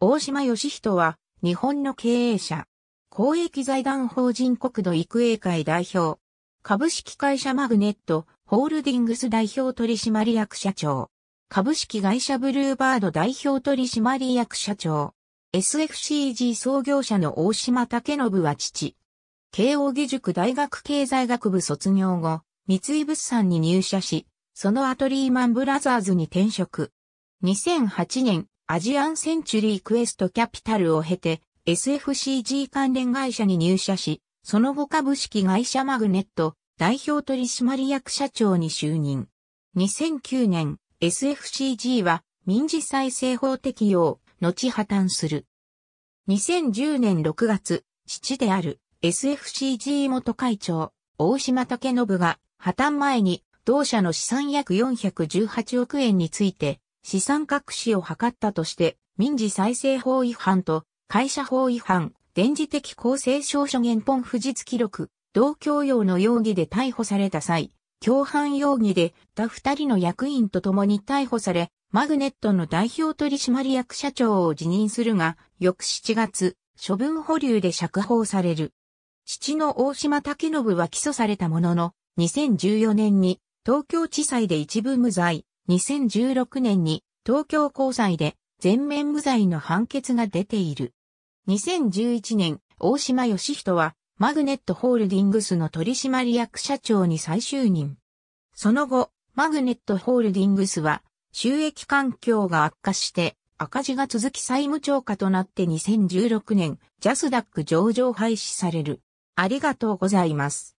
大島義人は、日本の経営者、公益財団法人国土育英会代表、株式会社マグネット、ホールディングス代表取締役社長、株式会社ブルーバード代表取締役社長、SFCG 創業者の大島武信は父、慶応義塾大学経済学部卒業後、三井物産に入社し、そのアトリーマンブラザーズに転職。2008年、アジアンセンチュリークエストキャピタルを経て SFCG 関連会社に入社し、その後株式会社マグネット代表取締役社長に就任。2009年 SFCG は民事再生法適用、後破綻する。2010年6月、父である SFCG 元会長、大島武信が破綻前に同社の資産約418億円について資産隠しを図ったとして、民事再生法違反と、会社法違反、電磁的公正証書原本不実記録、同教養の容疑で逮捕された際、共犯容疑で、他二人の役員と共に逮捕され、マグネットの代表取締役社長を辞任するが、翌7月、処分保留で釈放される。父の大島武信は起訴されたものの、2014年に東京地裁で一部無罪、2016年に東京高裁で全面無罪の判決が出ている。2011年、大島義人はマグネットホールディングスの取締役社長に再就任。その後、マグネットホールディングスは収益環境が悪化して赤字が続き債務超過となって2016年ジャスダック上場廃止される。ありがとうございます。